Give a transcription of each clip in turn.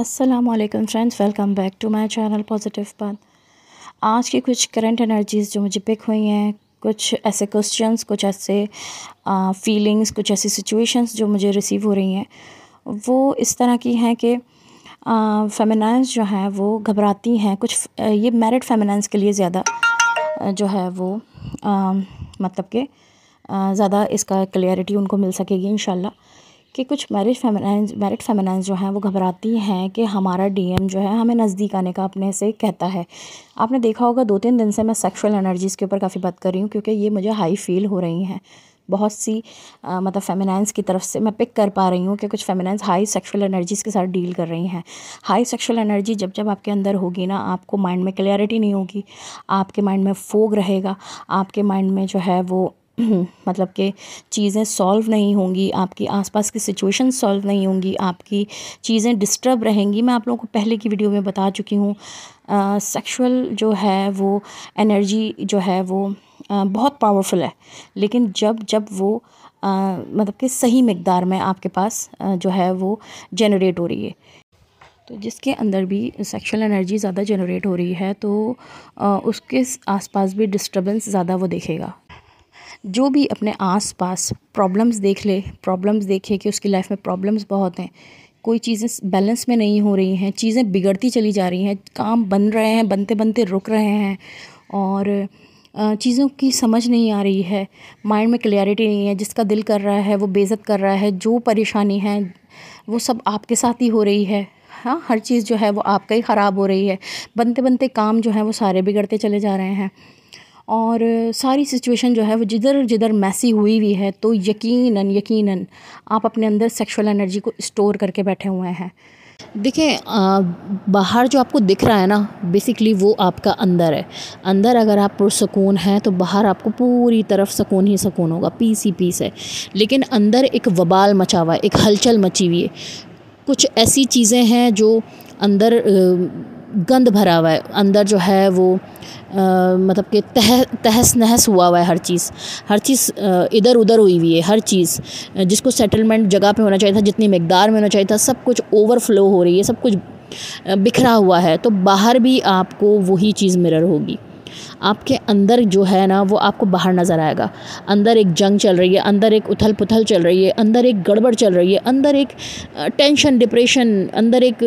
Aslam friends welcome back to my channel positive बात आज की कुछ करंट एनर्जीज़ जो मुझे पिक हुई हैं कुछ ऐसे क्वेश्चंस कुछ ऐसे फीलिंग्स कुछ ऐसी सिचुएशंस जो मुझे रिसीव हो रही हैं वो इस तरह की हैं कि फेमिनाइज जो हैं वो घबराती हैं कुछ आ, ये मैरिड फेमिनाइज के लिए ज़्यादा जो है वो आ, मतलब के ज़्यादा इसका क्लियरिटी उनको मिल सकेगी इन कि कुछ मैरिज फेमिनाइज मैरिड फेमिनाइज जो हैं वो घबराती हैं कि हमारा डीएम जो है हमें नज़दीक आने का अपने से कहता है आपने देखा होगा दो तीन दिन से मैं सेक्सुअल एनर्जीज़ के ऊपर काफ़ी बात कर रही हूँ क्योंकि ये मुझे हाई फील हो रही हैं बहुत सी आ, मतलब फेमिनाइंस की तरफ से मैं पिक कर पा रही हूँ कि कुछ फेमिनाइंस हाई सेक्सुअल एनर्जीज़ के साथ डील कर रही हैं हाई सेक्सुअल एनर्जी जब जब आपके अंदर होगी ना आपको माइंड में क्लैरिटी नहीं होगी आपके माइंड में फोग रहेगा आपके माइंड में जो है वो मतलब कि चीज़ें सॉल्व नहीं होंगी आपके आसपास की सिचुएशन सॉल्व नहीं होंगी आपकी चीज़ें डिस्टर्ब रहेंगी मैं आप लोगों को पहले की वीडियो में बता चुकी हूँ सेक्सुअल जो है वो एनर्जी जो है वो आ, बहुत पावरफुल है लेकिन जब जब वो आ, मतलब कि सही मकदार में आपके पास आ, जो है वो जनरेट हो रही है तो जिसके अंदर भी सेक्सुअल एनर्जी ज़्यादा जनरेट हो रही है तो आ, उसके आसपास भी डिस्टरबेंस ज़्यादा वो देखेगा जो भी अपने आस पास प्रॉब्लम्स देख ले प्रॉब्लम्स देखे कि उसकी लाइफ में प्रॉब्लम्स बहुत हैं कोई चीज़ें बैलेंस में नहीं हो रही हैं चीज़ें बिगड़ती चली जा रही हैं काम बन रहे हैं बनते बनते रुक रहे हैं और चीज़ों की समझ नहीं आ रही है माइंड में क्लियरिटी नहीं है जिसका दिल कर रहा है वो बेज़त कर रहा है जो परेशानी है वो सब आपके साथ ही हो रही है हाँ हर चीज़ जो है वो आपका ही ख़राब हो रही है बनते बनते काम जो है वो सारे बिगड़ते चले जा रहे हैं और सारी सिचुएशन जो है वो जिधर जिधर मैसी हुई हुई है तो यकीनन यकीनन आप अपने अंदर सेक्सुअल एनर्जी को स्टोर करके बैठे हुए हैं देखिए बाहर जो आपको दिख रहा है ना बेसिकली वो आपका अंदर है अंदर अगर आप पुरसकून हैं तो बाहर आपको पूरी तरफ सकून ही सकून होगा पीस ही पीस है लेकिन अंदर एक वबाल मचा हुआ है एक हलचल मची हुई है कुछ ऐसी चीज़ें हैं जो अंदर गंद भरा हुआ है अंदर जो है वो आ, मतलब कि तह तहस नहस हुआ हुआ है हर चीज़ हर चीज़ इधर उधर हुई हुई है हर चीज़ जिसको सेटलमेंट जगह पे होना चाहिए था जितनी मकदार में होना चाहिए था सब कुछ ओवरफ्लो हो रही है सब कुछ बिखरा हुआ है तो बाहर भी आपको वही चीज़ मिरर होगी आपके अंदर जो है ना वो आपको बाहर नज़र आएगा अंदर एक जंग चल रही है अंदर एक उथल पुथल चल रही है अंदर एक गड़बड़ चल रही है अंदर एक टेंशन डिप्रेशन अंदर एक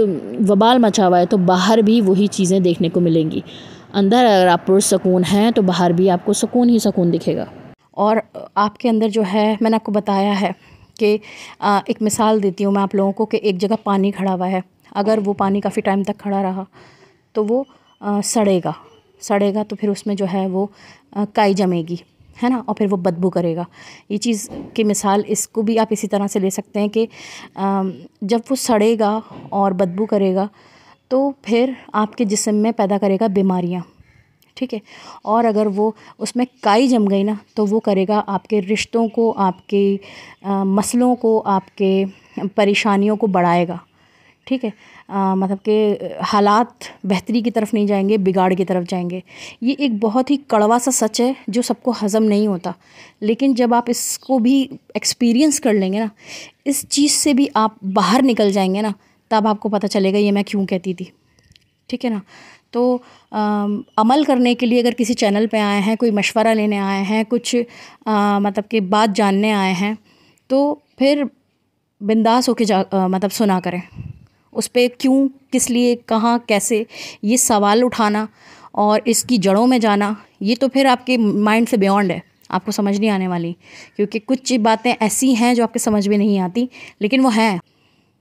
वबाल मचा हुआ है तो बाहर भी वही चीज़ें देखने को मिलेंगी अंदर अगर आप पुरसकून हैं तो बाहर भी आपको सुकून ही सुकून दिखेगा और आपके अंदर जो है मैंने आपको बताया है कि एक मिसाल देती हूँ मैं आप लोगों को कि एक जगह पानी खड़ा हुआ है अगर वो पानी काफ़ी टाइम तक खड़ा रहा तो वो सड़ेगा सड़ेगा तो फिर उसमें जो है वो काई जमेगी है ना और फिर वो बदबू करेगा ये चीज़ की मिसाल इसको भी आप इसी तरह से ले सकते हैं कि जब वो सड़ेगा और बदबू करेगा तो फिर आपके जिसम में पैदा करेगा बीमारियाँ ठीक है और अगर वो उसमें काई जम गई ना तो वो करेगा आपके रिश्तों को आपके मसलों को आपके परेशानियों को बढ़ाएगा ठीक है मतलब के हालात बेहतरी की तरफ नहीं जाएंगे बिगाड़ की तरफ जाएंगे ये एक बहुत ही कड़वा सा सच है जो सबको हज़म नहीं होता लेकिन जब आप इसको भी एक्सपीरियंस कर लेंगे ना इस चीज़ से भी आप बाहर निकल जाएंगे ना तब आपको पता चलेगा ये मैं क्यों कहती थी ठीक है ना तो आ, अमल करने के लिए अगर किसी चैनल पे आए हैं कोई मशवरा लेने आए हैं कुछ आ, मतलब कि बात जानने आए हैं तो फिर बिंदास होके जा आ, मतलब सुना करें उस पर क्यों किस लिए कहाँ कैसे ये सवाल उठाना और इसकी जड़ों में जाना ये तो फिर आपके माइंड से बियॉन्ड है आपको समझ नहीं आने वाली क्योंकि कुछ बातें ऐसी हैं जो आपके समझ में नहीं आती लेकिन वो हैं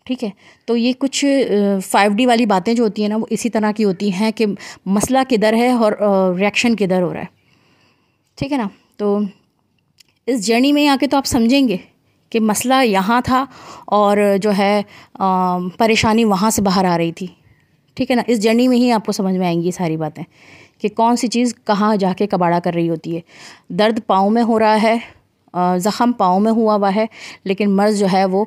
ठीक है तो ये कुछ फाइव डी वाली बातें जो होती हैं ना वो इसी तरह की होती हैं कि मसला किधर है और रिएक्शन किधर हो रहा है ठीक है ना तो इस जर्नी में आके तो आप समझेंगे कि मसला यहाँ था और जो है परेशानी वहाँ से बाहर आ रही थी ठीक है ना इस जर्नी में ही आपको समझ में आएंगी सारी बातें कि कौन सी चीज़ कहाँ जाके कबाड़ा कर रही होती है दर्द पाँव में हो रहा है ज़ख़म पाँव में हुआ हुआ है लेकिन मर्ज़ जो है वो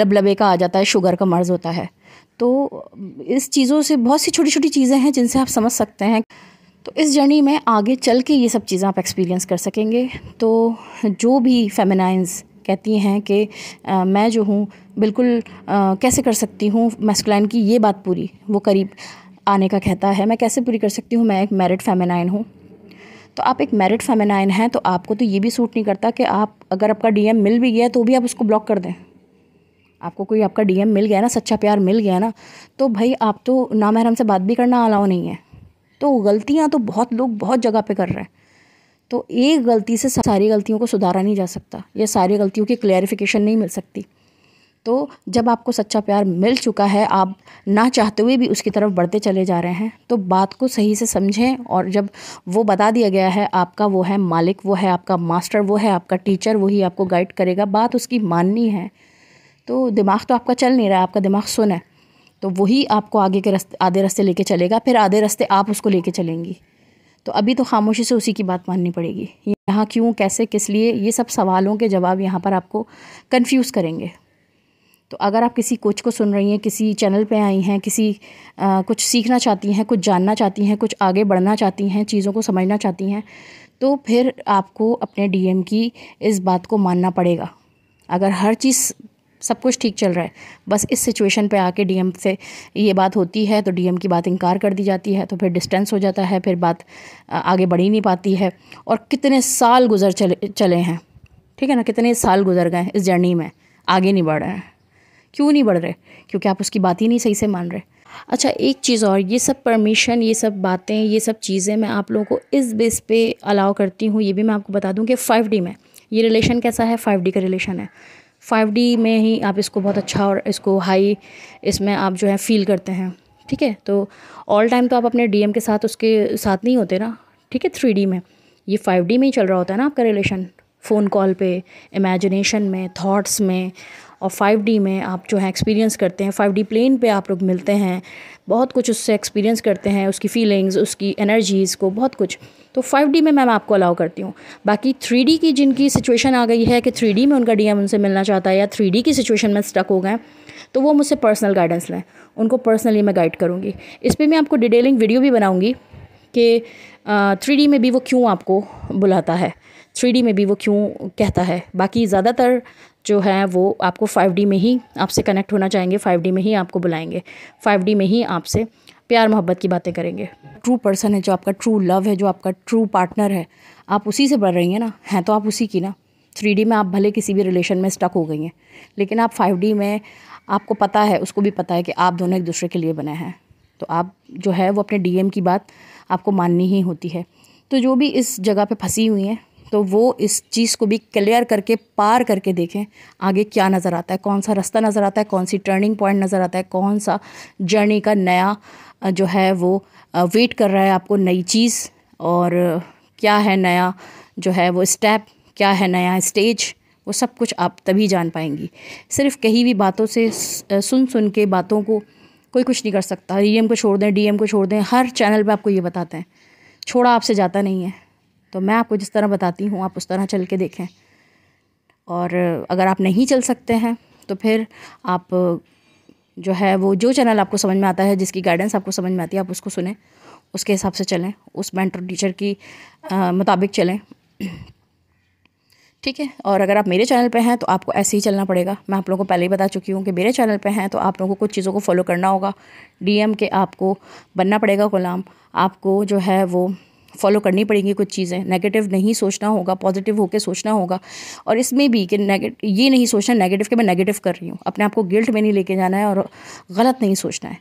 लबलबे का आ जाता है शुगर का मर्ज़ होता है तो इस चीज़ों से बहुत सी छोटी छोटी चीज़ें हैं जिनसे आप समझ सकते हैं तो इस जर्नी में आगे चल के ये सब चीज़ें आप एक्सपीरियंस कर सकेंगे तो जो भी फेमिनाइंस कहती हैं कि मैं जो हूँ बिल्कुल कैसे कर सकती हूँ मैस्कुलाइन की ये बात पूरी वो करीब आने का कहता है मैं कैसे पूरी कर सकती हूँ मैं एक मेरिट फेमेनाइन हूँ तो आप एक मेरिट फेमेनाइन हैं तो आपको तो ये भी सूट नहीं करता कि आप अगर आपका डीएम मिल भी गया तो भी आप उसको ब्लॉक कर दें आपको कोई आपका डीएम मिल गया ना सच्चा प्यार मिल गया ना तो भाई आप तो नामहरम से बात भी करना अलाव नहीं है तो गलतियाँ तो बहुत लोग बहुत जगह पर कर रहे हैं तो एक गलती से सारी गलतियों को सुधारा नहीं जा सकता या सारी गलतियों की क्लैरिफिकेशन नहीं मिल सकती तो जब आपको सच्चा प्यार मिल चुका है आप ना चाहते हुए भी उसकी तरफ बढ़ते चले जा रहे हैं तो बात को सही से समझें और जब वो बता दिया गया है आपका वो है मालिक वो है आपका मास्टर वो है आपका टीचर वही आपको गाइड करेगा बात उसकी माननी है तो दिमाग तो आपका चल नहीं रहा आपका दिमाग सुन है तो वही आपको आगे के रस्ते आधे रास्ते लेके चलेगा फिर आधे रास्ते आप उसको लेके चलेंगी तो अभी तो खामोशी से उसी की बात माननी पड़ेगी यहाँ क्यों कैसे किस लिए ये सब सवालों के जवाब यहाँ पर आपको कन्फ्यूज़ करेंगे तो अगर आप किसी कोच को सुन रही हैं किसी चैनल पे आई हैं किसी आ, कुछ सीखना चाहती हैं कुछ जानना चाहती हैं कुछ आगे बढ़ना चाहती हैं चीज़ों को समझना चाहती हैं तो फिर आपको अपने डीएम की इस बात को मानना पड़ेगा अगर हर चीज़ सब कुछ ठीक चल रहा है बस इस सिचुएशन पे आके डीएम से ये बात होती है तो डीएम की बात इनकार कर दी जाती है तो फिर डिस्टेंस हो जाता है फिर बात आगे बढ़ ही नहीं पाती है और कितने साल गुजर चले चले हैं ठीक है ना कितने साल गुजर गए हैं इस जर्नी में आगे नहीं बढ़ रहे हैं क्यों नहीं बढ़ रहे क्योंकि आप उसकी बात ही नहीं सही से मान रहे अच्छा एक चीज़ और ये सब परमिशन ये सब बातें ये सब चीज़ें मैं आप लोगों को इस बेस पे अलाउ करती हूँ ये भी मैं आपको बता दूँ कि फ़ाइव डी में ये रिलेशन कैसा है फाइव डी का रिलेशन है फाइव डी में ही आप इसको बहुत अच्छा और इसको हाई इसमें आप जो है फ़ील करते हैं ठीक है तो ऑल टाइम तो आप अपने डी के साथ उसके साथ नहीं होते ना ठीक है थ्री में ये फाइव में ही चल रहा होता है ना आपका रिलेशन फ़ोन कॉल पे इमेजिनेशन में थॉट्स में और फाइव डी में आप जो है एक्सपीरियंस करते हैं फाइव डी प्लेन पे आप लोग मिलते हैं बहुत कुछ उससे एक्सपीरियंस करते हैं उसकी फीलिंग्स उसकी एनर्जीज़ को बहुत कुछ तो फाइव डी में मैम आपको अलाउ करती हूँ बाकी थ्री डी की जिनकी सिचुएशन आ गई है कि थ्री डी में उनका डी एम उनसे मिलना चाहता है या थ्री डी की सिचुएशन में स्टक हो गए तो वो मुझसे पर्सनल गाइडेंस लें उनको पर्सनली मैं गाइड करूँगी इस पर मैं आपको डिटेलिंग वीडियो भी बनाऊँगी कि थ्री डी में भी वो क्यों आपको बुलाता है थ्री डी में भी वो क्यों कहता है बाकी ज़्यादातर जो है वो आपको डी में ही आपसे कनेक्ट होना चाहेंगे डी में ही आपको बुलाएंगे डी में ही आपसे प्यार मोहब्बत की बातें करेंगे ट्रू पर्सन है जो आपका ट्रू लव है जो आपका ट्रू पार्टनर है आप उसी से बढ़ रही हैं ना हैं तो आप उसी की ना थ्री में आप भले किसी भी रिलेशन में स्टक हो गई हैं लेकिन आप फाइव में आपको पता है उसको भी पता है कि आप दोनों एक दूसरे के लिए बने हैं तो आप जो है वो अपने डीएम की बात आपको माननी ही होती है तो जो भी इस जगह पे फंसी हुई हैं तो वो इस चीज़ को भी क्लियर करके पार करके देखें आगे क्या नज़र आता है कौन सा रास्ता नज़र आता है कौन सी टर्निंग पॉइंट नज़र आता है कौन सा जर्नी का नया जो है वो वेट कर रहा है आपको नई चीज़ और क्या है नया जो है वो स्टेप क्या है नया स्टेज वो सब कुछ आप तभी जान पाएंगी सिर्फ कहीं भी बातों से सुन सुन के बातों को कोई कुछ नहीं कर सकता ई को छोड़ दें डी को छोड़ दें हर चैनल पर आपको ये बताते हैं छोड़ा आपसे जाता नहीं है तो मैं आपको जिस तरह बताती हूँ आप उस तरह चल के देखें और अगर आप नहीं चल सकते हैं तो फिर आप जो है वो जो चैनल आपको समझ में आता है जिसकी गाइडेंस आपको समझ में आती है आप उसको सुने उसके हिसाब से चलें उस मेंटर टीचर की मुताबिक चलें ठीक है और अगर आप मेरे चैनल पे हैं तो आपको ऐसे ही चलना पड़ेगा मैं आप लोगों को पहले ही बता चुकी हूँ कि मेरे चैनल पे हैं तो आप लोगों को कुछ चीज़ों को फॉलो करना होगा डीएम के आपको बनना पड़ेगा गुलाम आपको जो है वो फॉलो करनी पड़ेंगी कुछ चीज़ें नेगेटिव नहीं सोचना होगा पॉजिटिव होकर सोचना होगा और इसमें भी कि नेगेटिव ये नहीं सोचना नेगेटिव कि मैं नेगेटिव कर रही हूँ अपने आप को गिल्ट में नहीं लेके जाना है और गलत नहीं सोचना है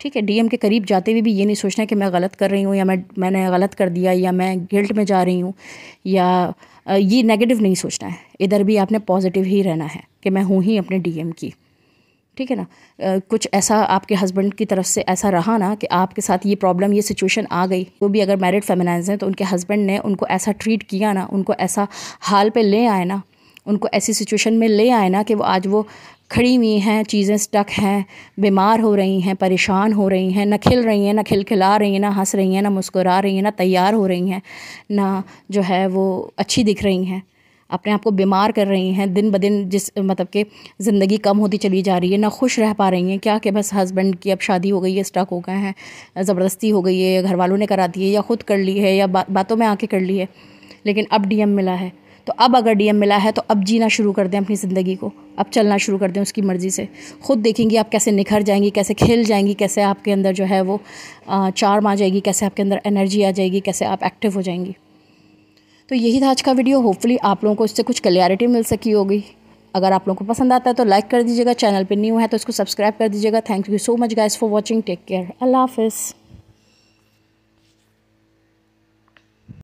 ठीक है डीएम के करीब जाते हुए भी ये नहीं सोचना है कि मैं गलत कर रही हूँ या मैं मैंने गलत कर दिया या मैं गिल्ट में जा रही हूँ या ये नेगेटिव नहीं सोचना है इधर भी आपने पॉजिटिव ही रहना है कि मैं हूँ ही अपने डीएम की ठीक है ना कुछ ऐसा आपके हस्बैंड की तरफ से ऐसा रहा ना कि आपके साथ ये प्रॉब्लम ये सिचुएशन आ गई तो भी अगर मैरिड फेमिनाइज हैं तो उनके हस्बैंड ने उनको ऐसा ट्रीट किया ना उनको ऐसा हाल पे ले आए ना उनको ऐसी सिचुएशन में ले आए ना कि वो आज वो खड़ी हुई हैं चीज़ें स्टक हैं बीमार हो रही हैं परेशान हो रही हैं ना खिल रही हैं ना खिलखिला रही हैं ना हंस रही हैं ना मुस्कुरा रही हैं ना तैयार हो रही हैं ना जो है वो अच्छी दिख रही हैं अपने आप को बीमार कर रही हैं दिन ब दिन जिस मतलब कि ज़िंदगी कम होती चली जा रही है ना खुश रह पा रही हैं क्या कि बस हस्बैंड की अब शादी हो गई है स्टक हो गए हैं ज़बरदस्ती हो गई है घर वालों ने करा दी है या ख़ुद कर ली है या बा, बातों में आके कर ली है लेकिन अब डी मिला है तो अब अगर डीएम मिला है तो अब जीना शुरू कर दें अपनी ज़िंदगी को अब चलना शुरू कर दें उसकी मर्ज़ी से ख़ुद देखेंगी आप कैसे निखर जाएंगी कैसे खिल जाएंगी कैसे आपके अंदर जो है वो चार्म आ जाएगी कैसे आपके अंदर एनर्जी आ जाएगी कैसे आप एक्टिव हो जाएंगी तो यही था आज का वीडियो होपफुली आप लोगों को इससे कुछ क्लियरिटी मिल सकी होगी अगर आप लोगों को पसंद आता है तो लाइक कर दीजिएगा चैनल पर न्यू है तो इसको सब्सक्राइब कर दीजिएगा thank you so much guys for watching take care अल्लाह हाफिज़